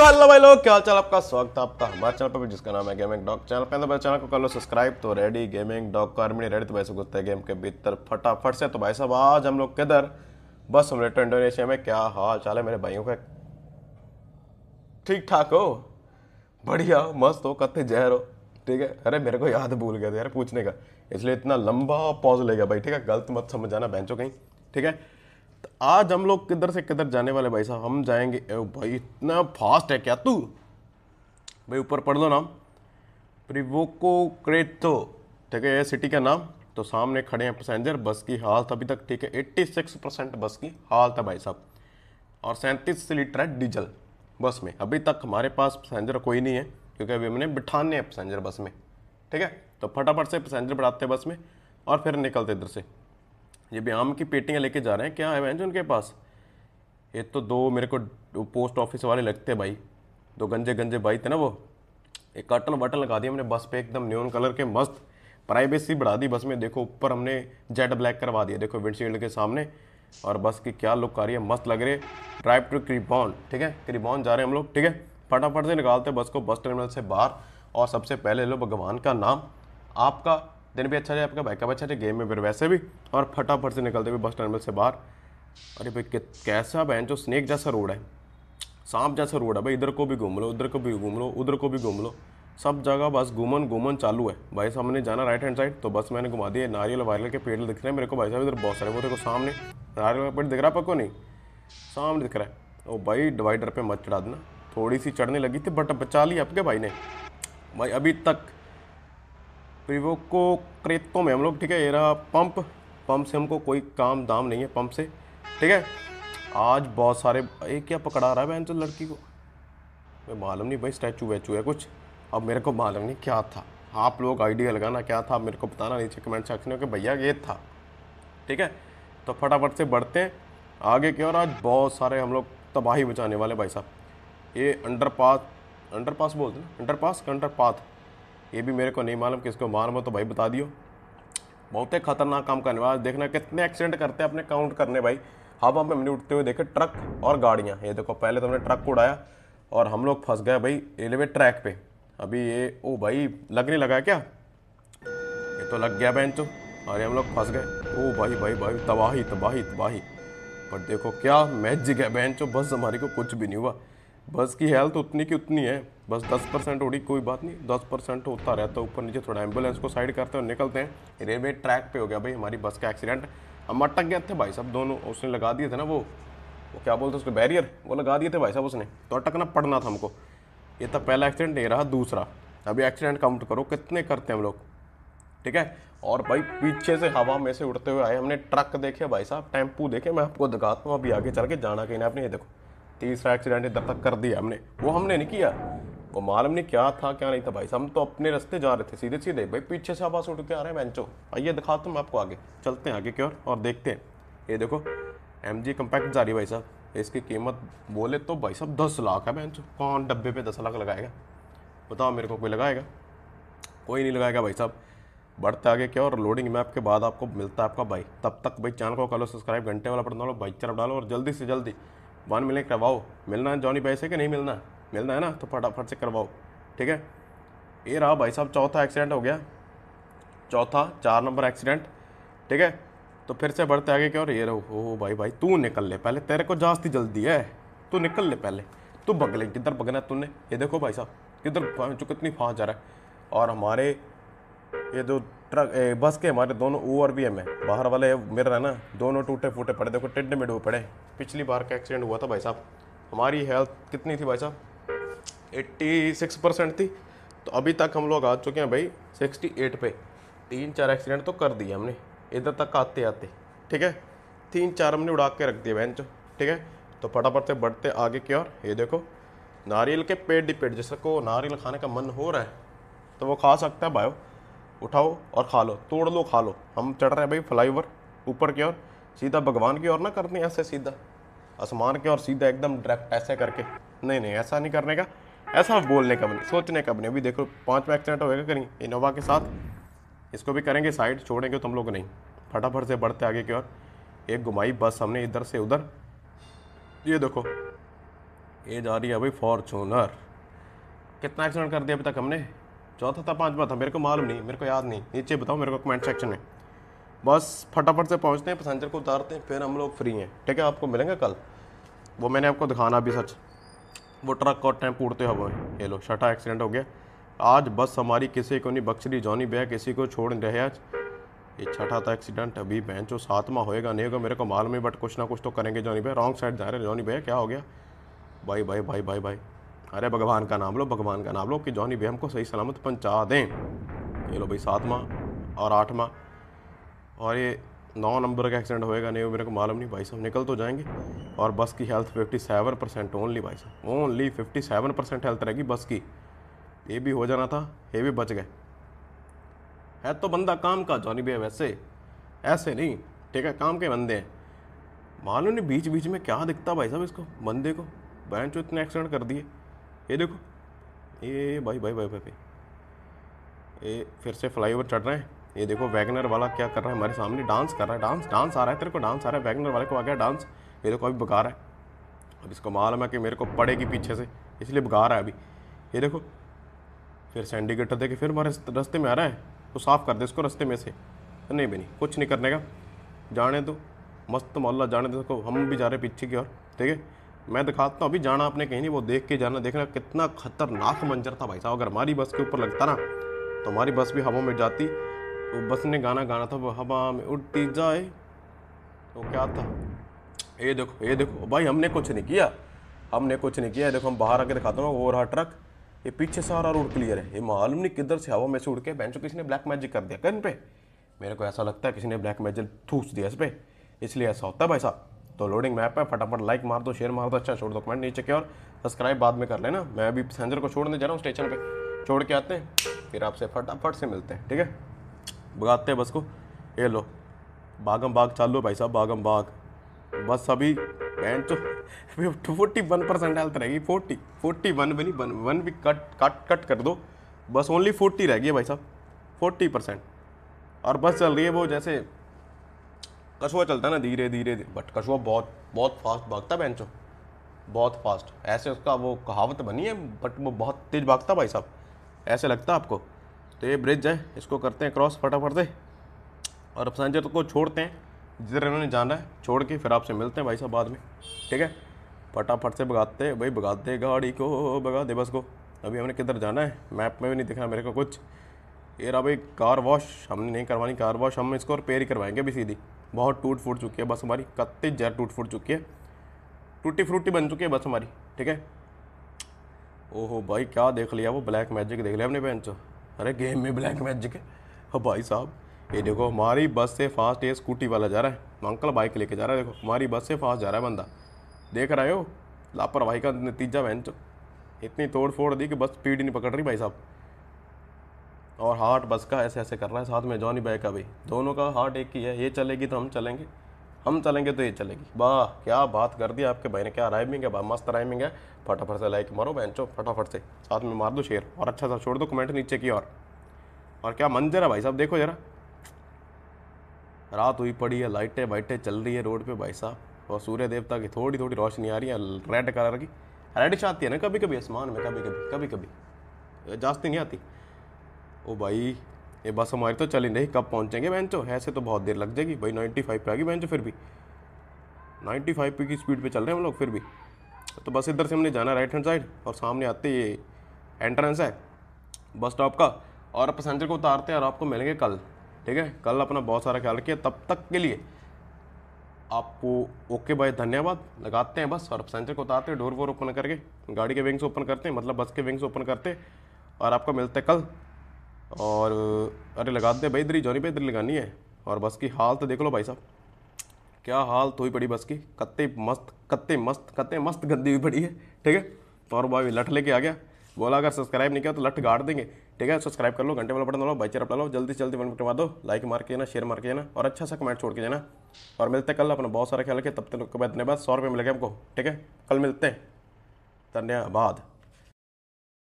तो हेलो भाई लोग क्या चाल आपका स्वागत है आपका हमारे चैनल पर जिसका नाम है गेमिंग डॉग चैनल पे तो चैनल को कर लो सब्सक्राइब तो रेडी गेमिंग डॉग का आर्मी रेडी तो भाई सब है गेम के भीतर फटाफट से तो भाई साहब आज हम लोग किधर बस हम लेटर इंडोनेशिया में क्या हाल चाल है मेरे भाइयों का ठीक ठाक हो बढ़िया मस्त हो कत्ते जहर हो ठीक है अरे मेरे को याद भूल गया था यार पूछने का इसलिए इतना लंबा पॉज ले गया भाई ठीक है गलत मत समझ जाना बेंचो कहीं ठीक है तो आज हम लोग किधर से किधर जाने वाले भाई साहब हम जाएंगे भाई इतना फास्ट है क्या तू भाई ऊपर पढ़ दो नाम प्रिवोको क्रेटो ठीक है सिटी का नाम तो सामने खड़े हैं पैसेंजर बस की हालत अभी तक ठीक है 86 परसेंट बस की हालत है भाई साहब और सैंतीस लीटर है डीजल बस में अभी तक हमारे पास पैसेंजर कोई नहीं है क्योंकि अभी हमने बिठाने हैं पैसेंजर बस में ठीक है तो फटाफट से पैसेंजर बढ़ाते हैं बस में और फिर निकलते इधर से ये भी आम की पेटियाँ लेके जा रहे हैं क्या है बहन उनके पास ये तो दो मेरे को पोस्ट ऑफिस वाले लगते भाई दो गंजे गंजे भाई थे ना वो एक कर्टन बटन लगा दिया हमने बस पे एकदम न्यून कलर के मस्त प्राइवेसी बढ़ा दी बस में देखो ऊपर हमने जेड ब्लैक करवा दिया देखो विंडशील्ड के सामने और बस की क्या लुक आ रही है मस्त लग रही है ड्राइव टू क्रिबॉन ठीक है क्रिबॉन जा रहे हैं हम लोग ठीक है फटाफट से निकालते बस को बस टर्मिनल से बाहर और सबसे पहले लो भगवान का नाम आपका दिन भी अच्छा रहे आपका बाइक अच्छा रहे गेम में फिर वैसे भी और फटाफट से निकलते हुए बस टर्मिनल से बाहर अरे भाई कैसा बहन जो स्नैक जैसा रोड है सांप जैसा रोड है भाई इधर को भी घूम लो उधर को भी घूम लो उधर को भी घूम लो सब जगह बस घूमन घूमन चालू है भाई साहब ने जाना राइट हैंड साइड तो बस मैंने घुमा दिया नारियल वारियल के पेड़ दिख रहे हैं मेरे को भाई साहब इधर बहुत सारे वो देखो सामने नारियल का पेड़ दिख रहा है आपको नहीं सामने दिख रहा है ओ भाई डिवाइडर पे मत चढ़ा देना थोड़ी सी चढ़ने लगी थी बट बचा ली आपके भाई ने भाई अभी तक प्रीवोक को क्रेतो में हम लोग ठीक है ये रहा पंप पंप से हमको कोई काम दाम नहीं है पंप से ठीक है आज बहुत सारे ये क्या पकड़ा रहा है बहन तो लड़की को मैं मालूम नहीं भाई स्टैचू वैचू है कुछ अब मेरे को मालूम नहीं क्या था आप लोग आइडिया लगाना क्या था मेरे को बताना नीचे कमेंट सेक्शन में कि भैया ये था ठीक है तो फटाफट से बढ़ते हैं आगे की और आज बहुत सारे हम लोग तबाही बचाने वाले भाई साहब ये अंडर पास अंडर पास बोलते ना अंडर पास अंडर पाथ ये भी मेरे को नहीं मालूम किसको मालूम हो तो भाई बता दियो बहुत ही खतरनाक काम करने वाला देखना कितने एक्सीडेंट करते हैं अपने काउंट करने भाई हब हम हमने उठते हुए देखे ट्रक और गाड़ियाँ ये देखो पहले तो हमने ट्रक को उड़ाया और हम लोग फंस गए भाई रेलवे ट्रैक पे अभी ये ओ भाई लगने लगा क्या ये तो लग गया बहन तो अरे हम लोग फंस गए ओ भाई भाई भाई तबाही तबाही तबाही पर देखो क्या मैच गया बहन चो बस हमारे को कुछ भी नहीं हुआ बस की हेल्थ उतनी की उतनी है बस 10 परसेंट उड़ी कोई बात नहीं 10 परसेंट होता रहता है ऊपर नीचे थोड़ा एम्बुलेंस को साइड करते हैं और निकलते हैं रेलवे ट्रैक पे हो गया भाई हमारी बस का एक्सीडेंट हम अटक गए थे भाई साहब दोनों उसने लगा दिए थे ना वो वो क्या बोलते उसके बैरियर वो लगा दिए थे भाई साहब उसने तो अटकना पड़ना था हमको ये था पहला एक्सीडेंट ये रहा दूसरा अभी एक्सीडेंट काउंट करो कितने करते हैं हम लोग ठीक है और भाई पीछे से हवा में से उड़ते हुए आए हमने ट्रक देखे भाई साहब टेम्पू देखे मैं आपको दिखाता हूँ अभी आगे चल के जाना कहीं ना आपने ये देखो तीसरा एक्सीडेंट इधर तक कर दिया हमने वो हमने नहीं किया वो मालूम नहीं क्या था क्या नहीं था भाई हम तो अपने रास्ते जा रहे थे सीधे सीधे भाई पीछे से आवाज़ उठ के आ रहे हैं बेंचो आइए दिखाता हूँ मैं आपको आगे चलते हैं आगे की ओर और देखते हैं ये देखो एम जी कम्पैक्ट जा रही भाई साहब इसकी कीमत बोले तो भाई साहब दस लाख है बेंचो कौन डब्बे पे दस लाख लगाएगा बताओ मेरे को कोई लगाएगा कोई नहीं लगाएगा भाई साहब बढ़ते आगे क्या और लोडिंग मैप के बाद आपको मिलता है आपका भाई तब तक भाई चैनल को कर लो सब्सक्राइब घंटे वाला पढ़ना लो भाई चल डालो और जल्दी से जल्दी वन मिलियन करवाओ मिलना है जॉनी भाई से कि नहीं मिलना मिलना है ना तो फटाफट से करवाओ ठीक है ये रहा भाई साहब चौथा एक्सीडेंट हो गया चौथा चार नंबर एक्सीडेंट ठीक है तो फिर से बढ़ते आगे क्या और ये रहो हो भाई भाई तू निकल ले पहले तेरे को जास्ती जल्दी है तू निकल ले पहले तू बगले किधर बगना तूने ये देखो भाई साहब किधर चुक कितनी फास्ट जा रहा है और हमारे ये दो ट्रक ए, बस के हमारे दोनों ओ और बी एम है बाहर वाले मेरा है ना दोनों टूटे फूटे पड़े देखो टिड्डे में डूबे पड़े पिछली बार का एक्सीडेंट हुआ था भाई साहब हमारी हेल्थ कितनी थी भाई साहब 86 परसेंट थी तो अभी तक हम लोग आ चुके हैं भाई 68 पे तीन चार एक्सीडेंट तो कर दिए हमने इधर तक आते आते ठीक है तीन चार हमने उड़ा के रख दिए बहन चो ठीक है तो फटाफट से बढ़ते आगे की ओर ये देखो नारियल के पेड़ डिपेड पेड़ को नारियल खाने का मन हो रहा है तो वो खा सकता है भाई उठाओ और खा लो तोड़ लो खा लो हम चढ़ रहे हैं भाई फ्लाई ओवर ऊपर की ओर सीधा भगवान की ओर ना करते हैं ऐसे सीधा आसमान की ओर सीधा एकदम डायरेक्ट ऐसे करके नहीं नहीं ऐसा नहीं करने का ऐसा बोलने का नहीं सोचने का नहीं अभी देखो पाँच एक्सीडेंट होएगा कहीं इनोवा के साथ इसको भी करेंगे साइड छोड़ेंगे तुम तो लोग नहीं फटाफट से बढ़ते आगे की ओर एक घुमाई बस हमने इधर से उधर ये देखो ये जा रही है भाई फॉर्चूनर कितना एक्सीडेंट कर दिया अभी तक हमने चौथा था पाँचवा था मेरे को मालूम नहीं मेरे को याद नहीं नीचे बताओ मेरे को कमेंट सेक्शन में बस फटाफट से पहुँचते हैं पैसेंजर को उतारते हैं फिर हम लोग फ्री हैं ठीक है आपको मिलेंगे कल वो मैंने आपको दिखाना भी सच वो ट्रक और टैंप उड़ते हुए ये लोग छठा एक्सीडेंट हो गया आज बस हमारी किसी को नहीं रही जॉनी बह किसी को छोड़ रहे आज ये छठा था एक्सीडेंट अभी बहन जो सातवा होएगा नहीं होगा मेरे को मालूम है बट कुछ ना कुछ तो करेंगे जॉनी भैया रॉन्ग साइड जा रहे हैं जॉनी भैया क्या हो गया भाई भाई भाई भाई भाई अरे भगवान का नाम लो भगवान का नाम लो कि जॉनी भी हमको सही सलामत पहुँचा दें ये लो भाई सातवा और आठवा और ये नौ नंबर का एक्सीडेंट होएगा नहीं वो मेरे को मालूम नहीं भाई साहब निकल तो जाएंगे और बस की health fifty seven percent only भाई साहब only fifty seven percent health रहेगी बस की ये भी हो जाना था ये भी बच गए है तो बंदा काम का जॉनी भी है वैसे ऐसे नहीं ठीक है काम के बंदे हैं मालूम नहीं बीच बीच में क्या दिखता भाई साहब इसको बंदे को बैंक इतने एक्सीडेंट कर दिए ये देखो ये भाई भाई भाई भाई, भाई। ये फिर से फ्लाई ओवर चढ़ रहे हैं ये देखो वैगनर वाला क्या कर रहा है हमारे सामने डांस कर रहा है डांस डांस आ रहा है तेरे को डांस आ रहा है वैगनर वाले को आ गया डांस ये देखो अभी बगा रहा है अब इसको मालूम है कि मेरे को पड़ेगी पीछे से इसलिए बगा रहा है अभी ये देखो फिर से इंडिकेटर फिर हमारे रस्ते में आ रहा है तो साफ़ कर दे इसको रस्ते में से नहीं भी नहीं कुछ नहीं करने का जाने दो मस्त मोहल्ला जाने दो हम भी जा रहे पीछे की ओर ठीक है मैं दिखाता हूँ अभी जाना आपने कहीं नहीं वो देख के जाना देखना कितना खतरनाक मंजर था भाई साहब अगर हमारी बस के ऊपर लगता ना तो हमारी बस भी हवा में जाती तो बस ने गाना गाना था वो हवा में उड़ती जाए तो क्या था ये देखो ये देखो भाई हमने कुछ नहीं किया हमने कुछ नहीं किया देखो हम बाहर आके दिखाता हूँ वो रहा ट्रक ये पीछे सारा रोड क्लियर है ये मालूम नहीं किधर से हवा में से उड़ के बैंक किसी ने ब्लैक मैजिक कर दिया कहीं पे मेरे को ऐसा लगता है किसी ने ब्लैक मैजिक थूस दिया इस पर इसलिए ऐसा होता है भाई साहब तो लोडिंग मैप है फटाफट लाइक मार दो शेयर मार दो अच्छा छोड़ दो कमेंट नीचे के और सब्सक्राइब बाद में कर लेना मैं अभी पैसेंजर को छोड़ने जा रहा हूँ स्टेशन पर छोड़ के आते हैं फिर आपसे फटाफट से मिलते हैं ठीक है भगाते हैं बस को ये लो बागम बाग चाल भाई साहब बागम बाग बस अभी बैंड तो फोर्टी वन परसेंट हेल्थ रहेगी फोर्टी फोर्टी वन भी नहीं वन वन भी कट कट कट कर दो बस ओनली फोर्टी रह गई है भाई साहब फोर्टी परसेंट और बस चल रही है वो जैसे कछुआ चलता है ना धीरे धीरे बट कछुआ बहुत बहुत फास्ट भागता है बेंचो बहुत फास्ट ऐसे उसका वो कहावत बनी है बट वो बहुत तेज़ भागता भाई साहब ऐसे लगता है आपको तो ये ब्रिज है इसको करते हैं क्रॉस फटाफट से और अब संजय को छोड़ते हैं जिधर इन्होंने जाना है छोड़ के फिर आपसे मिलते हैं भाई साहब बाद में ठीक है फटाफट से भगाते भाई भगा दे गाड़ी को भगा दे बस को अभी हमने किधर जाना है मैप में भी नहीं दिखा मेरे को कुछ ये रहा भाई कार वॉश हमने नहीं करवानी कार वॉश हम इसको रिपेयर ही करवाएंगे अभी सीधी बहुत टूट फूट चुकी है बस हमारी कत्तीस ज़्यादा टूट फूट चुकी है टूटी फ्रूटी बन चुकी है बस हमारी ठीक है ओहो भाई क्या देख लिया वो ब्लैक मैजिक देख लिया अपने हमने चो अरे गेम में ब्लैक मैजिक है अब भाई साहब ये देखो हमारी बस से फास्ट ये स्कूटी वाला जा रहा है अंकल बाइक लेके जा रहा है देखो हमारी बस से फास्ट जा रहा है बंदा देख रहे हो लापरवाही का नतीजा चो इतनी तोड़ फोड़ दी कि बस स्पीड ही नहीं पकड़ रही भाई साहब और हार्ट बस का ऐसे ऐसे कर रहा है साथ में जॉनी बॉय का भी दोनों का हार्ट एक ही है ये चलेगी तो हम चलेंगे हम चलेंगे तो ये चलेगी वाह क्या बात कर दी आपके भाई ने क्या राइमिंग है मस्त राइमिंग है फटाफट से लाइक मारो बेंचो फटाफट से साथ में मार दो शेयर और अच्छा सा छोड़ दो कमेंट नीचे की और और क्या मंजर है भाई साहब देखो ज़रा रात हुई पड़ी है लाइटें वाइटें चल रही है रोड पे भाई साहब और सूर्य देवता की थोड़ी थोड़ी रोशनी आ रही है रेड कलर की रेडिश आती है ना कभी कभी आसमान में कभी कभी कभी कभी जास्ती नहीं आती ओ भाई ये बस हमारी तो चली नहीं कब पहुँचेंगे बैंचो ऐसे तो बहुत देर लग जाएगी भाई नाइन्टी फाइव पर आ गई बैंचो फिर भी नाइन्टी फाइव पे की स्पीड पे चल रहे हैं हम लोग फिर भी तो बस इधर से हमने जाना राइट हैंड साइड और सामने आते ये एंट्रेंस है बस स्टॉप का और पैसेंजर को उतारते हैं और आपको मिलेंगे कल ठीक है कल अपना बहुत सारा ख्याल रखिए तब तक के लिए आपको ओके भाई धन्यवाद लगाते हैं बस और पैसेंजर को उतारते हैं डोर वोर ओपन करके गाड़ी के विंग्स ओपन करते हैं मतलब बस के विंग्स ओपन करते हैं और आपको मिलते हैं कल और अरे लगा दे भाई इधर ही पे इधर लगानी है और बस की हाल तो देख लो भाई साहब क्या हाल तो ही पड़ी बस की कत्ते मस्त कत्ते मस्त कत्ते मस्त गंदी हुई पड़ी है ठीक है तो और भाई लठ लेके आ गया बोला अगर सब्सक्राइब नहीं किया तो लठ गाड़ देंगे ठीक है सब्सक्राइब कर लो घंटे वाला बटन भाई चेर अपना लो जल्दी से जल्दी मन करवा दो लाइक मार के ना शेयर मार के जाना और अच्छा सा कमेंट छोड़ के जाना और मिलते हैं कल अपना बहुत सारा ख्याल रखे तब तक धन्यवाद सौ रुपये मिलेगा हमको ठीक है कल मिलते हैं धन्यवाद